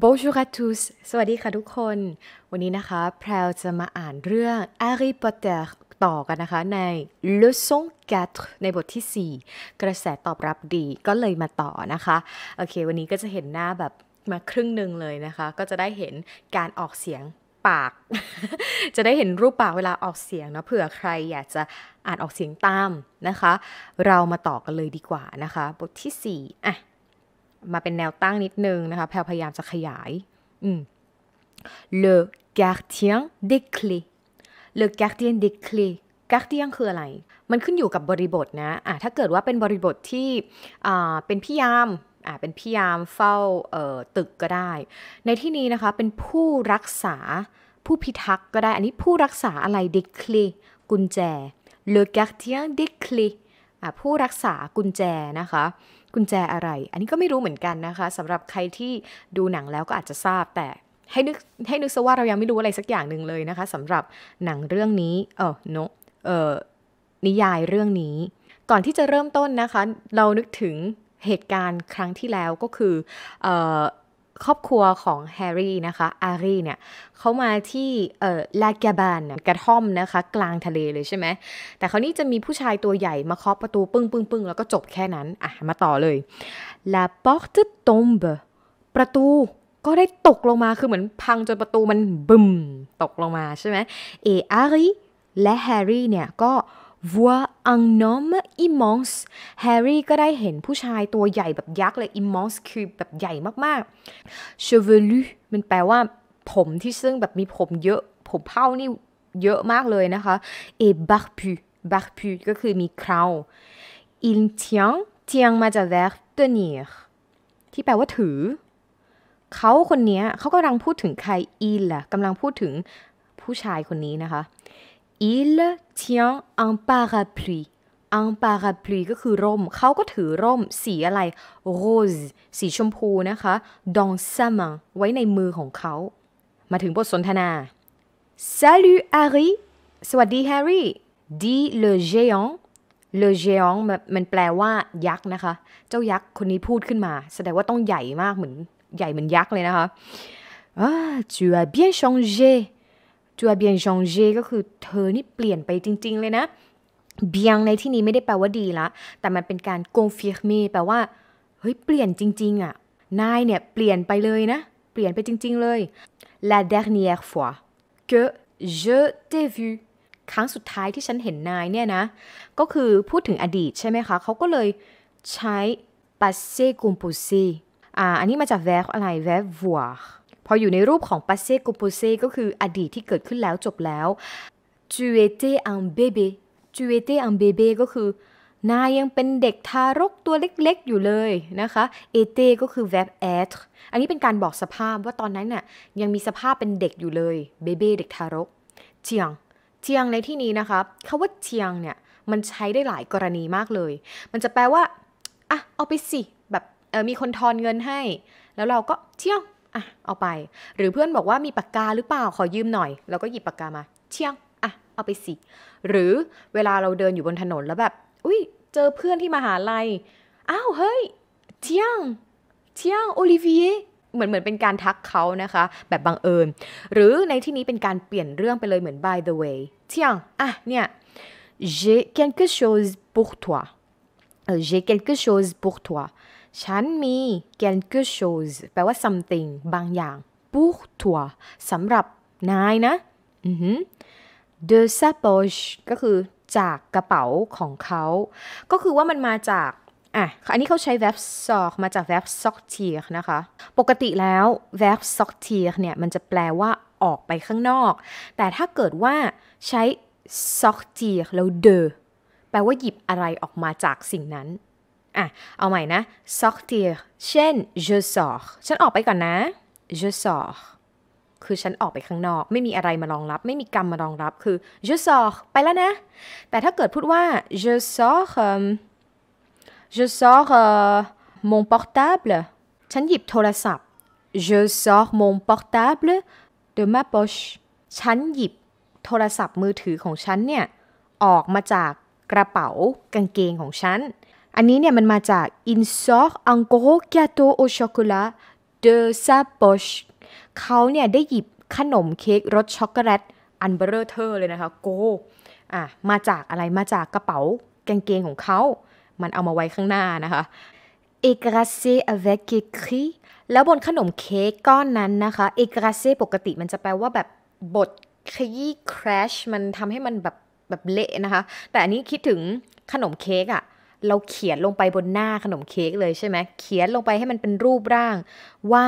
Bonjour à tous สวัสดีค่ะทุกคน วันนี้นะคะ แพรวจะมาอ่านเรื่อง Harry Potter ต่อกันนะคะ ใน Leçon 4ในบทที่ 4 กระแสตอบรับดีก็เลยมาต่อนะคะโอเควันนี้ก็จะเห็นหน้าแบบมาครึ่งหนึ่งเลยนะคะ ก็จะได้เห็นการออกเสียงปาก จะได้เห็นรูปปากเวลาออกเสียงนะเผื่อใครอยากจะอ่านออกเสียงตามนะคะ เรามาต่อกันเลยดีกว่านะคะ บทที่4อ่ะมาเป็นแนวตั้งนิดนึงนะคะแพลพยายามจะขยายอืม le gardien des clés le gardien des clés gardien คืออะไร มันขึ้นอยู่กับบริบทนะอ่ะถ้าเกิดว่าเป็นบริบทที่อ่าเป็นพี่ยามอ่าเป็นพี่ยามเฝ้าเอ่อตึกก็ได้ ในที่นี้นะคะ เป็นผู้รักษา ผู้พิทักษ์ก็ได้ อันนี้ผู้รักษาอะไร d e ็ c l é กุญแจ le gardien des clés ผู้รักษากุญแจนะคะกุญแจอะไร อันนี้ก็ไม่รู้เหมือนกันนะคะ สำหรับใครที่ดูหนังแล้วก็อาจจะทราบ แต่ให้นึกให้นึกซะว่าเรายังไม่รู้อะไรสักอย่างหนึ่งเลยนะคะสำหรับหนังเรื่องนี้เออโนเออนิยายเรื่องนี้ ก่อนที่จะเริ่มต้นนะคะ เรานึกถึงเหตุการณ์ครั้งที่แล้วก็คืออครอบครัวของแฮร์รี่นะคะ อารีเนี่ยเขามาที่เอ่อ ลากาบานกระท่อมนะคะ กลางทะเลเลยใช่ไหม แต่เขานี่จะมีผู้ชายตัวใหญ่มาเคาะประตูปึ้งปึ้งปึ้งแล้วก็จบแค่นั้น อ่ะ มาต่อเลย La porte tombe ประตูก็ได้ตกลงมา คือเหมือนพังจนประตูมันบึมตกลงมาใช่ไหมเออารีและแฮร์รี่เนี่ยก็ voit un homme immense แฮร์รี่ก็ได้เห็นผู้ชายตัวใหญ่แบบยักษ์เลย immense คือแบบใหญ่มาก ๆ chevelu มันแปลว่า ผมที่ซึ่งแบบมีผมเยอะ ผมเผ้านี่เยอะมากเลยนะคะ et barbu barbu ก็คือมีเครา il tient tient มาจาก verb tenir ที่แปลว่าถือ เขาคนนี้เขากำลังพูดถึงใครอินล่ะกำลังพูดถึงผู้ชายคนนี้นะคะ il tient un parapluie un parapluie ก็คือร่ม เขาก็ถือร่มสีอะไร rose สีชมพูนะคะ dans sa main ไว้ในมือของเขา มาถึงบทสนทนา salut Harry สวัสดี Harry dit le géant le géant มันแปลว่ายักษ์นะคะ เจ้ายักษ์คนนี้พูดขึ้นมา แสดงว่าต้องใหญ่มากเหมือนใหญ่เหมือนยักษ์เลยนะคะ ah tu as bien changé จัวเบียงชองเจก็คือเธอนี่เปลี่ยนไปจริง ๆเลยนะเบียงในที่นี้ไม่ได้แปลว่าดีละแต่มันเป็นการโกงฟิร์มแปลว่า เฮ้ยเปลี่ยนจริง ๆอะ่ะ นายเนี่ยเปลี่ยนไปเลยนะ เปลี่ยนไปจริง ๆเลย la dernière fois que je t'ai vu ครั้งสุดท้ายที่ฉันเห็นนายเนี่ยนะ ก็คือพูดถึงอดีตใช่ไหมคะเขาก็เลยใช้ passé composé อ่าอันนี้มาจาก verb อะไร verb voir พออยู่ในรูปของ passé composé ก็คืออดีตที่เกิดขึ้นแล้วจบแล้ว t u é t a i s un b é b é tu étais un bébé ก็คือนายยังเป็นเด็กทารกตัวเล็กๆอยู่เลยนะคะเอเตก็คือ verb être อันนี้เป็นการบอกสภาพว่าตอนนั้นน่ะยังมีสภาพเป็นเด็กอยู่เลยเบเบเด็กทารกเจียงเจียงในที่นี้นะคะคาว่าเจียงเนี่ยมันใช้ได้หลายกรณีมากเลย มันจะแปลว่าอ่ะเอาไปสิแบบมีคนทอนเงินให้ แล้วเราก็เจียงอ่ะเอาไปหรือเพื่อนบอกว่ามีปากกาหรือเปล่า ขอยืมหน่อย แล้วก็หยิบปากกามาเชียง อ่ะ เอาไปสิ หรือเวลาเราเดินอยู่บนถนนแล้วแบบอุ้ยเจอเพื่อนที่มหาลัย อ้าว เฮ้ยเชียงเชียงโอลิเวียเหมือนเหมือนเป็นการทักเขานะคะ แบบบังเอิญ หรือในที่นี้เป็นการเปลี่ยนเรื่องไปเลยเหมือน by the way เที่ยง อ่ะ เนี่ย j'ai quelque chose pour toi j'ai quelque chose pour toi ฉันมี quelque chose แปลว่า something บางอย่าง pour toi สำหรับนายนะ de sa poche ก็คือจากกระเป๋าของเขา ก็คือว่ามันมาจากอ่ะอันนี้เขาใช้ verb s o r มาจาก verb s o r t i r นะคะ ปกติแล้ว verb s o r t i r เนี่ย มันจะแปลว่าออกไปข้างนอก แต่ถ้าเกิดว่าใช้ sortir แล้ว de แปลว่าหยิบอะไรออกมาจากสิ่งนั้นอ่ะเอาใหม่นะ sortir เช่น je sors ฉันออกไปก่อนนะ je sors คือฉันออกไปข้างนอก ไม่มีอะไรมารองรับ ไม่มีกรรมมารองรับคือ je sors ไปแล้วนะ แต่ถ้าเกิดพูดว่า je sors je sors mon portable ฉันหยิบโทรศัพท์ je sors mon portable de ma poche ฉันหยิบโทรศัพท์มือถือของฉันเนี่ย ออกมาจากกระเป๋ากางเกงของฉันอันนี้เนี่ยมันมาจาก i n sort un gros gâteau au chocolat de sa poche เขาเนี่ยได้หยิบขนมเค้กรสช็อกโกแลตอันเบอร์เทอร์เลยนะคะโกอ่ะ มาจากอะไร มาจากกระเป๋ากางเกงของเขา มันเอามาไว้ข้างหน้านะคะ e g r a s é avec écrit แล้วบนขนมเค้กก้อนนั้นนะคะ e g r a s é ปกติมันจะแปลว่าแบบบดขยี้ crash มันทำให้มันแบบแบบเละนะคะ แต่อันนี้คิดถึงขนมเค้กอ่ะเราเขียนลงไปบนหน้าขนมเค้กเลยใช่ไหม เขียนลงไปให้มันเป็นรูปร่างว่า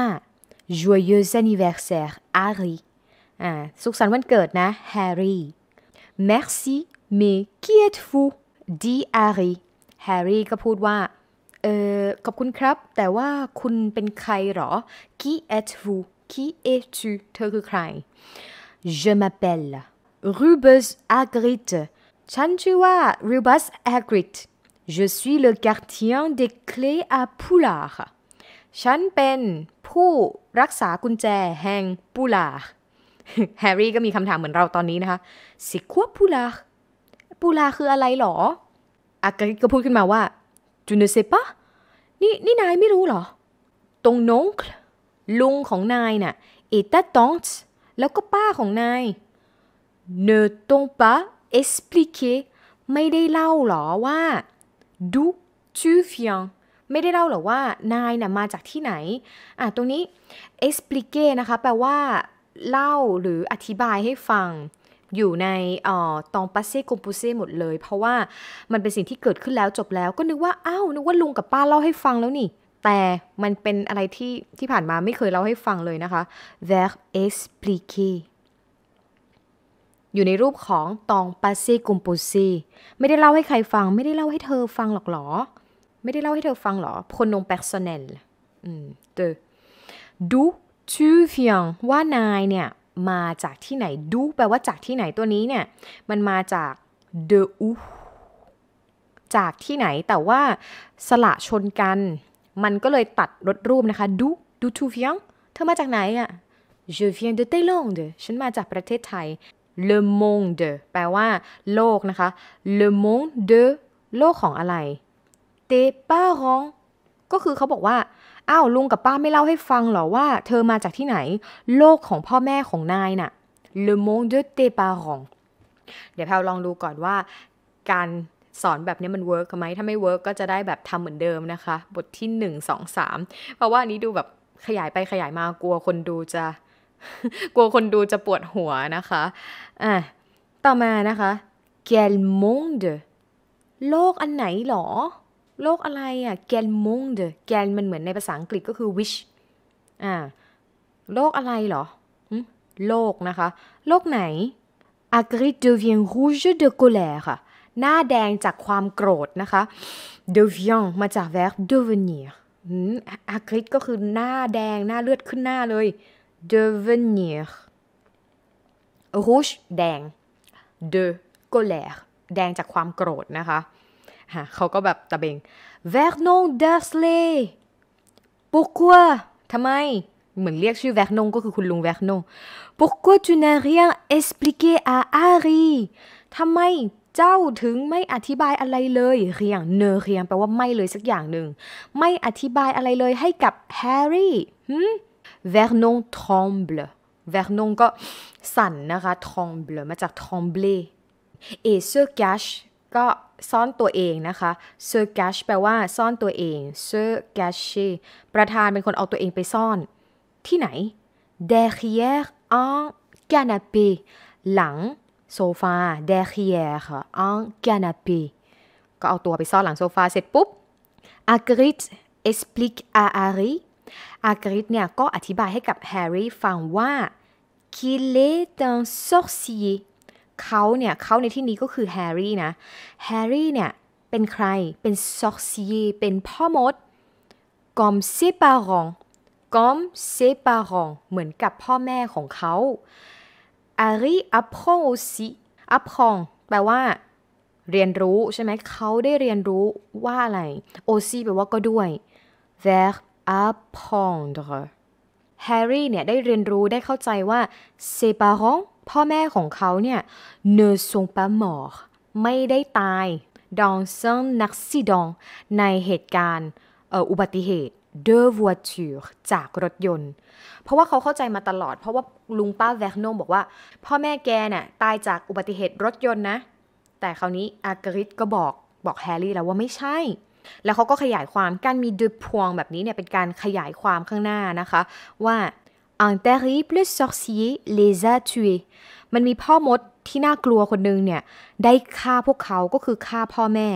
joyeux anniversaire Harry อ่าสุขสันต์วันเกิดนะ Harry merci mais qui êtes-vous dit Harry Harry ก็พูดว่า เออขอบคุณครับ แต่ว่าคุณเป็นใครหรอ qui êtes-vous qui es-tu เธอคือใคร je m'appelle Rubus a g r i t ฉันชื่อว่า Rubus a g r i t Je suis le gardien des clés à Poulard ฉันเป็นผู้รักษากุญแจแห่งปูลาร์แฮร์รี่ก็มีคำถามเหมือนเราตอนนี้นะคะสิควบปูลาร์ปูลาร์คืออะไรหรอ อากก็พูดขึ้นมาว่าจูเนเซปะนี่นี่นายไม่รู้หรอ ตรงนงลุงของนายน่ะเอตาตองส์แล้วก็ป้าของนายเนตงปะเอสพลิเคไม่ได้เล่าหรอว่า d'où tu f i e n s ไม่ได้เล่าหรอว่า นายนะ่ะมาจากที่ไหนอ่ะตรงนี้ explique นะคะแปลว่าเล่าหรืออธิบายให้ฟัง อยู่ในออตองปัสเซ่กมปูเซ่หมดเลย เพราะว่ามันเป็นสิ่งที่เกิดขึ้นแล้วจบแล้วก็นึกว่าอ้าวนึกว่าลุงกับป้าเล่าให้ฟังแล้วนี่ แต่มันเป็นอะไรที่ที่ผ่านมาไม่เคยเล่าให้ฟังเลยนะคะ v e r expliquer อยู่ในรูปของตองปัสซี่กุมปุซีไม่ได้เล่าให้ใครฟัง ไม่ได้เล่าให้เธอฟังหรอกหรอไม่ได้เล่าให้เธอฟังหรอคนน n o m p e r s o เนลอืมเด d'où tu เ i ียง ว่านายเนี่ยมาจากที่ไหนดู แปลว่าจากที่ไหนตัวนี้เนี่ยมันมาจากเ e อ ù จากที่ไหนแต่ว่าสละชนกัน มันก็เลยตัดรถรูปนะคะดูดูชูเ u ียงเธอมาจากไหนอะ je viens de Thaïlande ฉันมาจากประเทศไทย le monde แปลว่า โลกนะคะ le monde โลกของอะไร tes parents ก็คือเขาบอกว่า อ้าวลุงกับป้าไม่เล่าให้ฟังหรอว่า เธอมาจากที่ไหน โลกของพ่อแม่ของนายนะ่ะ le monde de tes parents เดี๋ยวแพลลองดูก่อนว่าการสอนแบบนี้มันเวิร์กไหม ถ้าไม่เวิร์กก็จะได้แบบทำเหมือนเดิมนะคะ บทที่ 1 2 3 เพราะว่านี้ดูแบบขยายไปขยายมากลัวคนดูจะกลัวคนดูจะปวดหัวนะคะ อ่ะ ต่อมานะคะ quel monde โลกอันไหนหรอ โลกอะไรอะ่ะ quel monde quel มันเหมือนในภาษาอังกฤษก็คือ w i s h อ่าโลกอะไรหรอ โลกนะคะ โลกไหน Agric devient rouge de colère ค่ะหน้าแดงจากความโกรธนะคะ d e v i e n มาจาก verb devenir อากริก็คือหน้าแดงหน้าเลือดขึ้นหน้าเลย devenir rouge แดง de colère แดงจากความโกรธนะคะ เขาก็แบบตะเบง vernon d e r s l e y pourquoi ทำไมเหมือนเรียกชื่อแวกนงก็คือคุณลุงแวกนง pourquoi tu n'as rien expliqué à Harry ทำไมเจ้าถึงไม่อธิบายอะไรเลยเรียงเนอเรียงแปลว่าไม่เลยสักอย่างหนึ่ง ไม่อธิบายอะไรเลยให้กับแฮร์รี่ Vernon tremble Vernon ก็สั่นนะคะ tremble มาจาก trembler et se cache ก็ซ่อนตัวเองนะคะ se cache แปลว่า ซ่อนตัวเอง se cacher ประธานเป็นคน เอาตัวเองไปซ่อน ที่ไหน derrière un canapé หลังโซฟา derrière un canapé ก็เอาตัวไปซ่อนหลังโซฟาเสร็จปุ๊บ Agrit explique à Harry อากริสเนี่ยก็อธิบายให้กับแฮร์รี่ฟังว่า qu'il est un sorcier เขาเนี่ยเขาในที่นี้ก็คือแฮร์รี่นะแฮร์รี่เนี่ยเป็นใครเป็น sorcier เป็นพ่อมด comme ses parents comme ses parents เหมือนกับพ่อแม่ของเขา Harry apprend aussi apprend แปลว่า เรียนรู้ใช่ไหมเขาได้เรียนรู้ว่าอะไร aussi แปลว่าก็ด้วย vers apprendre แฮร์รี่เนี่ยได้เรียนรู้ได้เข้าใจว่า ses parents พ่อแม่ของเขาเนี่ย ne sont pas morts ไม่ได้ตาย dans un accident ในเหตุการณ์อุบัติเหตุ de voiture จากรถยนต์ เพราะว่าเขาเข้าใจมาตลอด เพราะว่าลุงป้าแวกโนมบอกว่า พ่อแม่แกเนี่ยตายจากอุบัติเหตุรถยนต์นะ แต่คราวนี้อากริตก็บอกบอกแฮร์รี่แล้วว่าไม่ใช่แล้วเขาก็ขยายความการมีดูพวงแบบนี้เนี่ยเป็นการขยายความข้างหน้านะคะ ว่า un terrible sorcier les a tués มันมีพ่อมดที่น่ากลัวคนนึงเนี่ยได้ฆ่าพวกเขาก็คือฆ่าพ่อแม่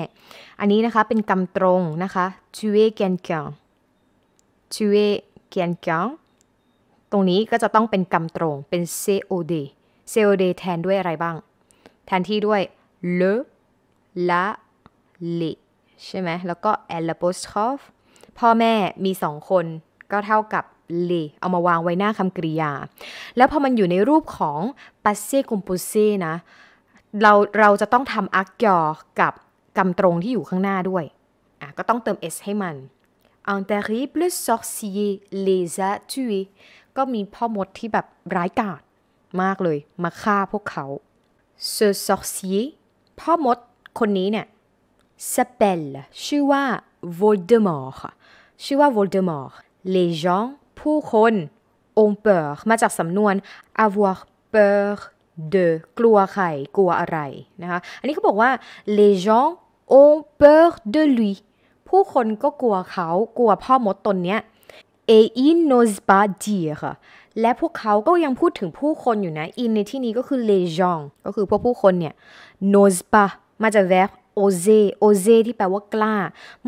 อันนี้นะคะเป็นกรรมตรงนะคะ t u เอ quelqu'un tuer quelqu'un ตรงนี้ก็จะต้องเป็นกรรมตรงเป็น COD COD แทนด้วยอะไรบ้าง แทนที่ด้วย le la les ใช่ไหมแล้วก็ a l a b o s t r o p h พ่อแม่มีสองคนก็เท่ากับ l เอามาวางไว้หน้าคำกริยา แล้วพอมันอยู่ในรูปของ p a s s é c o m p o s é นะเราเราจะต้องทำอักยอกับกำตรงที่อยู่ข้างหน้าด้วยอ่ะก็ต้องเติม s ให้มัน Un terrible sorcier les a tués ก็มีพ่อมดที่แบบร้ายกาจมากเลยมาฆ่าพวกเขา Ce sorcier พ่อมดคนนี้เนี่ย s'appelle ชื่อว่า Voldemort ค่ะชื่อว่า Voldemort les gens ผู้คน ont peur มาจากสำนวน avoir peur de กลัวใครกลัวอะไรนะคะอันนี้เขาบอกว่า les gens ont peur de lui ผู้คนก็กลัวเขา กลัวพ่อมดตนเนี้ย et il n'ose pas dire และพวกเขาก็ยังพูดถึงผู้คนอยู่นะ in ในที่นี้ก็คือ les gens ก็คือพวกผู้คนเนี่ย n'ose pas มาจาก verb โอเซโอเซที่แปลว่ากล้า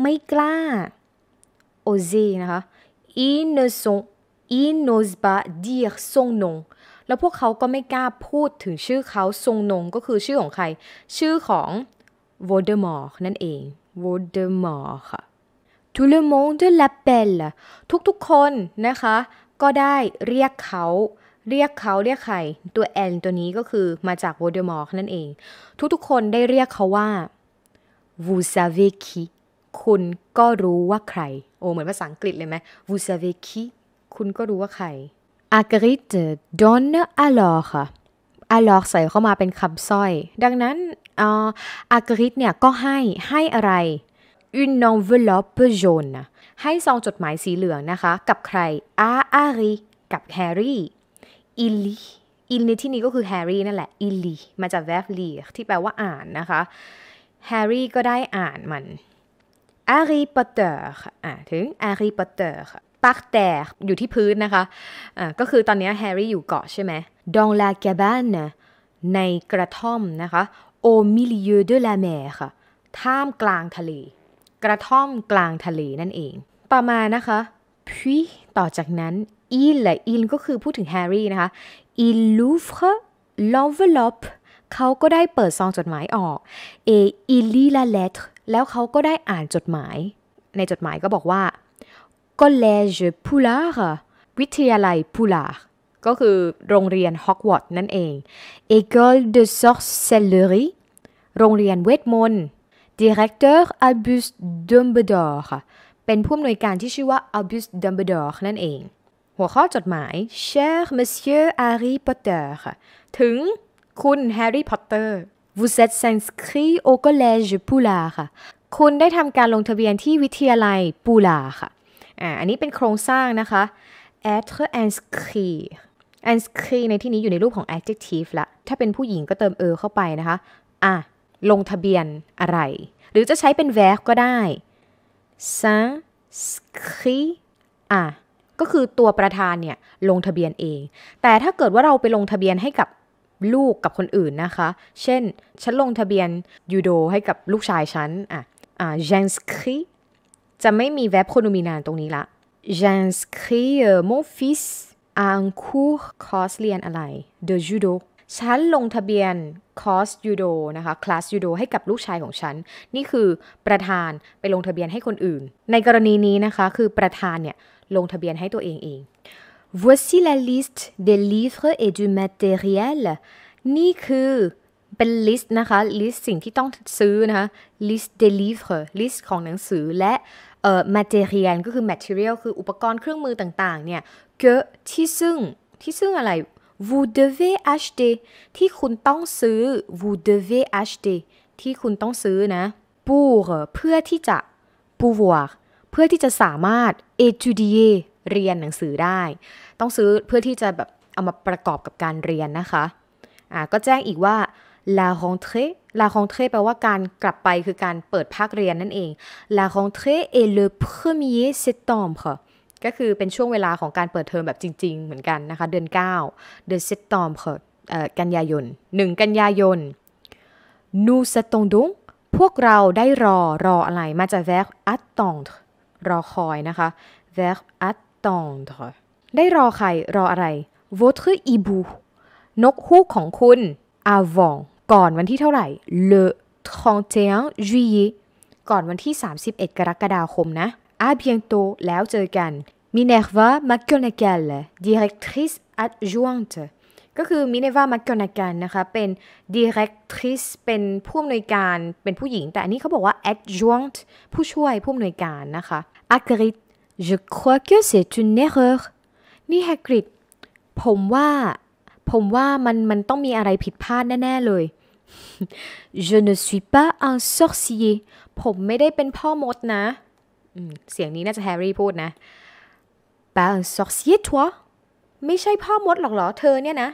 ไม่กล้าโอเซนะคะอีน ne sont ils n ดี e n t pas งแล้วพวกเขาก็ไม่กล้าพูดถึงชื่อเขาซงนงก็คือชื่อของใคร ชื่อของเดอร์มอร์นั่นเองเดอร์มอร์ค่ะทุลมง e m o ลาเปล p p ทุกๆคนนะคะก็ได้เรียกเขา เรียกเขาเรียกใครตัวแอนตัวนี้ก็คือมาจากเดอร์มอร์นั่นเอง ทุกๆคนได้เรียกเขาว่า vous a v e z qui คุณก็รู้ว่าใคร โอ้เหมือนภาษาอังกฤษเลยไหม vous a v e z qui คุณก็รู้ว่าใคร Agrit donne alors ค่ะ alors ใส่เข้ามาเป็นคำสร้อย ดังนั้นอากริตเนี่ย ก็ให้ให้อะไร une enveloppe jaune ให้ซองจดหมายสีเหลืองนะคะ กับใครอาอารีกับแฮร์รี่อิลีอิลในที่นี้ก็คือแฮร์รี่นั่นแหละอิลีมาจากแวฟลีที่แปลว่าอ่านนะคะแฮร์รี่ก็ได้อ่านมันอาร์รีปอตเตอร์ค่ะถึงอาร์รีปอตเตอร์ค่ะปักแตกอยู่ที่พื้นนะคะาก็คือตอนนี้แฮร์รี่อยู่เกาะใช่ไหมดองลาแกบานในกระท่อมนะคะโอมิลิเยเดลาแมค่ะท่ามกลางทะเลกระท่อมกลางทะเลนั่นเอง ต่อมานะคะพีต่อจากนั้นอิลและอิลก็คือพูดถึงแฮร์รี่นะคะอิลลูฟร์ลอเวลอปเขาก็ได้เปิดซองจดหมายออกเออิลลี่ละเลตแล้วเขาก็ได้อ่านจดหมาย ในจดหมายก็บอกว่า c o l l e g e p o u l a r วิทยาลัย p o u l a r ก็คือโรงเรียนฮอกวอตส์นั่นเอง École de sorcellerie โรงเรียนเวทมนต์ Directeur a b u s Dumbledore เป็นผู้อำนวยการที่ชื่อว่า a b u s Dumbledore นั่นเองหัวข้อจดหมาย Cher Monsieur Harry Potter ถึงคุณแฮร์รี่พอตเตอร์ vous êtes inscrit au collège p o u l a r ค่ะคุณได้ทำการลงทะเบียนที่วิทยาลัยปูลาค่ะอ่าอันนี้เป็นโครงสร้างนะคะ être inscrit inscrit ในที่นี้อยู่ในรูปของ adjective ละถ้าเป็นผู้หญิงก็เติม e เข้าไปนะคะ อ่ะ ลงทะเบียนอะไร หรือจะใช้เป็น verb ก็ได้ s'inscrit อ่ะ ก็คือตัวประธานเนี่ย ลงทะเบียนเอง แต่ถ้าเกิดว่าเราไปลงทะเบียนให้กับลูกกับคนอื่นนะคะ เช่น ฉันลงทะเบียนยูโดให้กับลูกชายฉัน อ่ะ อ่าเจนสค r i จะไม่มีแวบคนูม n นานตรงนี้ละเจนส c r i อ m o มฟิสอังคูคอร์สเรียนอะไรอ e ย u d o ฉันลงทะเบียนคอร์สยูโดนะคะ คลาสยูโดให้กับลูกชายของฉัน นี่คือประธานไปลงทะเบียนให้คนอื่น ในกรณีนี้นะคะ คือประธานเนี่ยลงทะเบียนให้ตัวเองเอง Voici la liste des livres et du matériel นี่คือเป็น list นะคะ list สิ่งที่ต้องซื้อนะคะ list des livres list ของหนังสือและเอ่อ material ก็คือ material คืออุปกรณ์เครื่องมือต่างๆเนี่ย que ที่ซึ่ง ที่ซึ่งอะไร vous devez acheter ที่คุณต้องซื้อ vous devez acheter ที่คุณต้องซื้อนะ pour เพื่อที่จะ pouvoir เพื่อที่จะสามารถ étudier เรียนหนังสือได้ต้องซื้อเพื่อที่จะแบบเอามาประกอบกับการเรียนนะคะอ่าก็แจ้งอีกว่า la rentrée la rentrée แปลว่าการกลับไปคือการเปิดภาคเรียนนั่นเอง la rentrée est le premier septembre ก็คือเป็นช่วงเวลาของการเปิดเทอมแบบจริงๆเหมือนกันนะคะ เดือน9เดือนเซตอม m b ่ e กันยายน1 กันยายน nous attendons พวกเราได้รอรออะไรมาจาก verb attendre รอคอยนะคะ verb a t t attendre ได้รอใคร รออะไร votre i b o u นกฮูกของคุณ avant ก่อนวันที่เท่าไหร่ le 31 juillet ก่อนวันที่ 31 กรกฎาคมนะ à bientôt แล้วเจอกัน Minerva m a c o n a g a l directrice adjointe ก็คือมิเนวามักกอนาการนะคะเป็น directrice เป็นผู้อำนวยการเป็นผู้หญิง แต่อันนี้เขาบอกว่า a d j จ n c t ผู้ช่วยผู้อำนวยการนะคะ a g r i Je crois que c'est une erreur นี่แฮกริดผมว่าผมว่ามันมันต้องมีอะไรผิดพลาดแน่ ๆ เลย Je ne suis pas un sorcier ผมไม่ได้เป็นพ่อมดนะเสียงนี้น่าจะแฮร์รี่พูดนะ pas un sorcier toi ไม่ใช่พ่อมดหรอกเหรอเธอเนี่ยนะ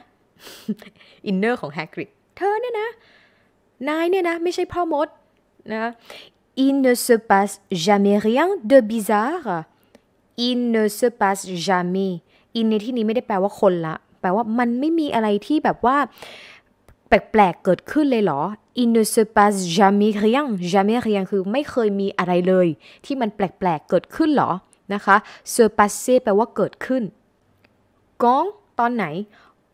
อินเนอร์ของแฮกริดเธอเนี่ยนะนายเนี่ยนะ ไม่ใช่พ่อมดนะ il ne se passe jamais rien de bizarre il ne se passe jamais in ในที่นี้ไม่ได้แปลว่าคนละ แปลว่ามันไม่มีอะไรที่แบบว่า แปลกๆเกิดขึ้นเลยเหรอ i ิ ne se passe jamais rien jamais rien คือไม่เคยมีอะไรเลย ที่มันแปลกๆเกิดขึ้นเหรอนะคะ se passer แปลว่าเกิดขึ้นกองตอนไหน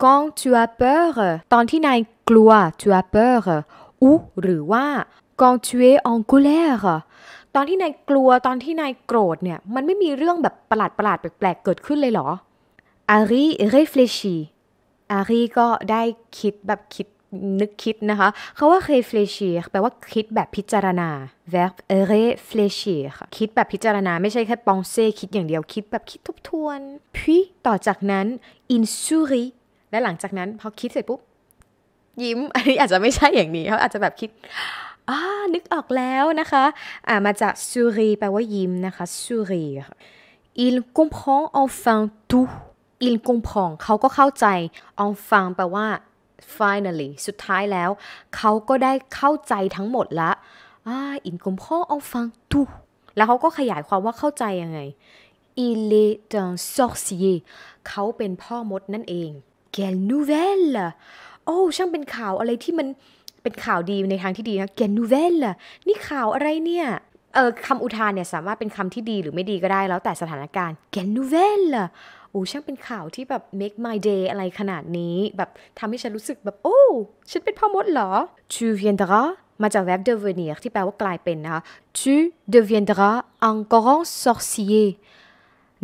quand tu as peur ตอนที่นายกลัว tu as peur อุหรือว่า quand tu es en colère ตอนที่นายกลัวตอนที่นายโกรธเนี่ย มันไม่มีเรื่องแบบประหลาดประหลาดแปลกๆเกิดขึ้นเลยเหรออารีเรฟเลชีอารีก็ได้คิดแบบคิดนึกคิดนะคะเขาว่าเรฟเลชีแปลว่าคิดแบบพิจารณา verb รฟเลชีค่ะคิดแบบพิจารณา ไม่ใช่แค่ปองเซคิดอย่างเดียว คิดแบบคิดทบทวนพี่ต่อจากนั้นอินซูรีและหลังจากนั้นพอคิดเสร็จปุ๊บยิ้มอันนี้อาจจะไม่ใช่อย่างนี้เขาอาจจะแบบคิดอ่านึกออกแล้วนะคะ อ่ามาจากซูรีแปลว่ายิ้มนะคะซูรีอิน il comprend enfin tout il comprend เขาก็เข้าใจ enfin แปลว่า finally สุดท้ายแล้ว เขาก็ได้เข้าใจทั้งหมดละอ่า il comprend enfin tout แล้วเขาก็ขยายความว่าเข้าใจยังไง il est un sorcier เขาเป็นพ่อมดนั่นเอง quelle nouvelle โอ้ ช่างเป็นข่าวอะไรที่มันเป็นข่าวดีในทางที่ดีนะแกนูเวลล่ะนี่ข่าวอะไรเนี่ยเออคำอุทานเนี่ยสามารถเป็นคำที่ดีหรือไม่ดีก็ได้แล้วแต่สถานการณ์แกนูเวลล่ะโอ้ช่างเป็นข่าวที่แบบ make my day อะไรขนาดนี้ แบบทำให้ฉันรู้สึกแบบ โอ้ ฉันเป็นพ่อมดเหรอ tu viendras มาจาก verb devenir ที่แปลว่ากลายเป็นนะคะ tu deviendras un grand sorcier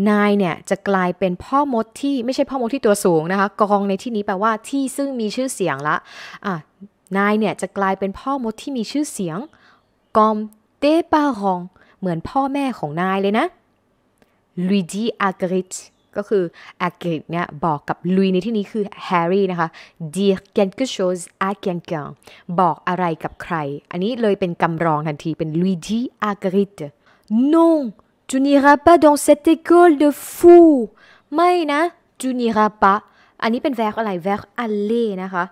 นายเนี่ยจะกลายเป็นพ่อมดที่ ไม่ใช่พ่อมดที่ตัวสูงนะคะกองในที่นี้แปลว่าที่ซึ่งมีชื่อเสียงละอ่ะนายเนี่ยจะกลายเป็นพ่อมดที่มีชื่อเสียงกอมเตปาฮองเหมือนพ่อแม่ของนายเลยนะลุยจีอากริตก็คืออากริตเนี่ยบอกกับลุยในที่นี้คือแฮร์รี่นะคะดีเกนก e โช u e c h ก s ก à q บอกอะไรกับใคร อันนี้เลยเป็นกำรองทันทีเป็นลุยจีอากริต non tu n'iras pas dans cette école de fou ไม่นะ tu n'iras pas อันนี้เป็นแวร์อะไรวร์อ aller นะคะ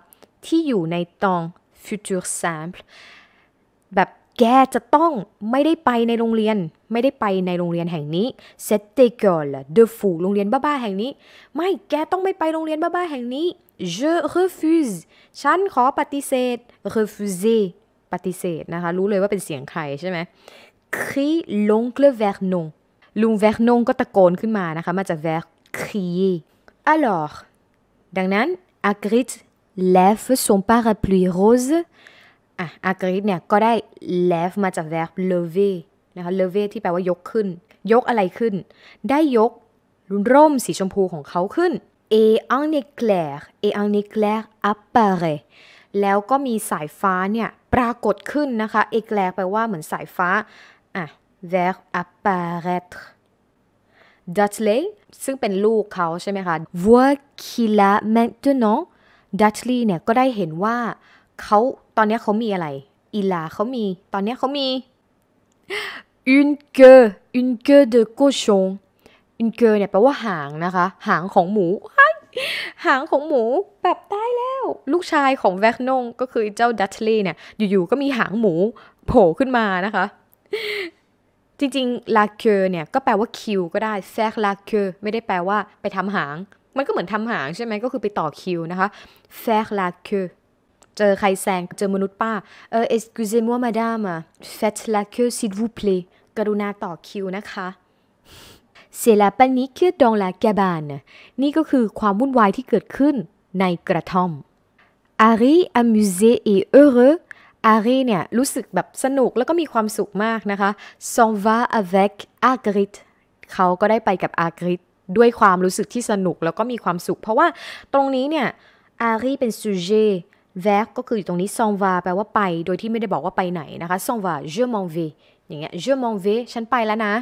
ที่อยู่ในตอง future simple แบบแกจะต้องไม่ได้ไปในโรงเรียนไม่ได้ไปในโรงเรียนแห่งนี้ s e t t e g o l de fou โรงเรียนบ้าๆแห่งนี้ ไม่แกต้องไม่ไปโรงเรียนบ้าๆแห่งนี้ je refuse ฉันขอปฏิเสธ refuser ปฏิเสธนะคะ รู้เลยว่าเป็นเสียงใครใช่ไหม cri l'oncle Vernon ลุง Vernon ก็ตะโกนขึ้นมานะคะมาจาก ver crier alors ดังนั้น Agrit lève son parapluie rose อ่ะอากริดเนี่ยก็ได้ lève มาจาก verb lever นะคะ lever ที่แปลว่ายกขึ้น ยกอะไรขึ้น ได้ยกร่มสีชมพูของเขาขึ้น et un éclair et un éclair apparaît แล้วก็มีสายฟ้าเนี่ย ปรากฏขึ้นนะคะ éclair แปลว่าเหมือนสายฟ้าอ่ะ verb apparaître Dudley ซึ่งเป็นลูกเขาใช่ไหมคะ voit qu'il a maintenant ดัชลีเนี่ยก็ได้เห็นว่า เขาตอนนี้เขามีอะไร อีลาเขามีตอนนี้เขามี une queue une queue de cochon une queue เนี่ยแปลว่าหางนะคะ หางของหมู หางของหมูแบบตายแล้ว ลูกชายของแวกนงก็คือเจ้าดัชลีเนี่ยอยู่ๆ ก็มีหางหมูโผล่ขึ้นมานะคะ จริงๆลาเกอร์เนี่ยก็แปลว่าคิวก็ได้แซกลาเกอร์ไม่ได้แปลว่าไปทำหางมันก็เหมือนทำหางใช่ไหมก็คือไปต่อคิวนะคะ faire la queue เจอใครแซงเจอมนุษย์ป้าเออ excusez moi madame faites la queue s'il vous plaît กรุณาต่อคิวนะคะ c'est la panique dans la cabane นี่ก็คือความวุ่นวายที่เกิดขึ้นในกระท่อม Harry amusé et heureux อารีเนี่ยรู้สึกแบบสนุกแล้วก็มีความสุขมากนะคะ s'en va avec อ a g r i d เขาก็ได้ไปกับอากริตด้วยความรู้สึกที่สนุกแล้วก็มีความสุข เพราะว่าตรงนี้เนี่ยอารีเป็นซูเจแวกก็คืออยู่ตรงนี้ซองวาแปลว่าไป โดยที่ไม่ได้บอกว่าไปไหนนะคะซองวาเยอมองเวอย่างเงี้ยเยอมองเวฉันไปแล้วนะ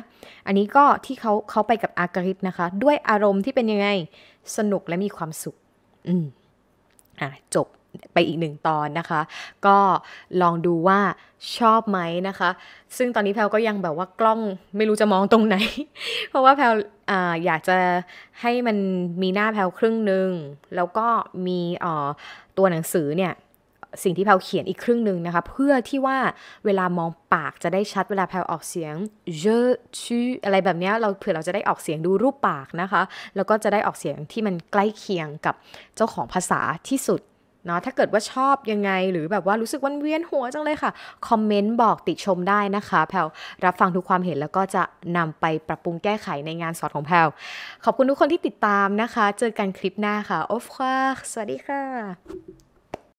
อันนี้ก็ที่เขาเขาไปกับอากริตนะคะ ด้วยอารมณ์ที่เป็นยังไง สนุกและมีความสุข อืม อ่ะ จบไปอีกหนึ่งตอนนะคะ ก็ลองดูว่าชอบไหมนะคะ ซึ่งตอนนี้แพลก็ยังแบบว่ากล้องไม่รู้จะมองตรงไหน เพราะว่าแพลออยากจะให้มันมีหน้าแพลครึ่งหนึ่ง แล้วก็มีตัวหนังสือเนี่ยสิ่งที่แพลเขียนอีกครึ่งหนึ่งนะคะ เพื่อที่ว่าเวลามองปากจะได้ชัด เวลาแพลออกเสียง je ่ออะไรแบบนี้เราเผื่อเราจะได้ออกเสียงดูรูปปากนะคะ แล้วก็จะได้ออกเสียงที่มันใกล้เคียงกับเจ้าของภาษาที่สุดเนาะถ้าเกิดว่าชอบยังไง หรือแบบว่ารู้สึกวันเวียนหัวจังเลยค่ะ คอมเมนต์บอกติชมได้นะคะ แพลรับฟังทุกความเห็นแล้วก็จะนำไปปรับปรุงแก้ไขในงานสอนของแพลขอบคุณทุกคนที่ติดตามนะคะ เจอกันคลิปหน้าค่ะโอฟค่ะสวัสดีค่ะ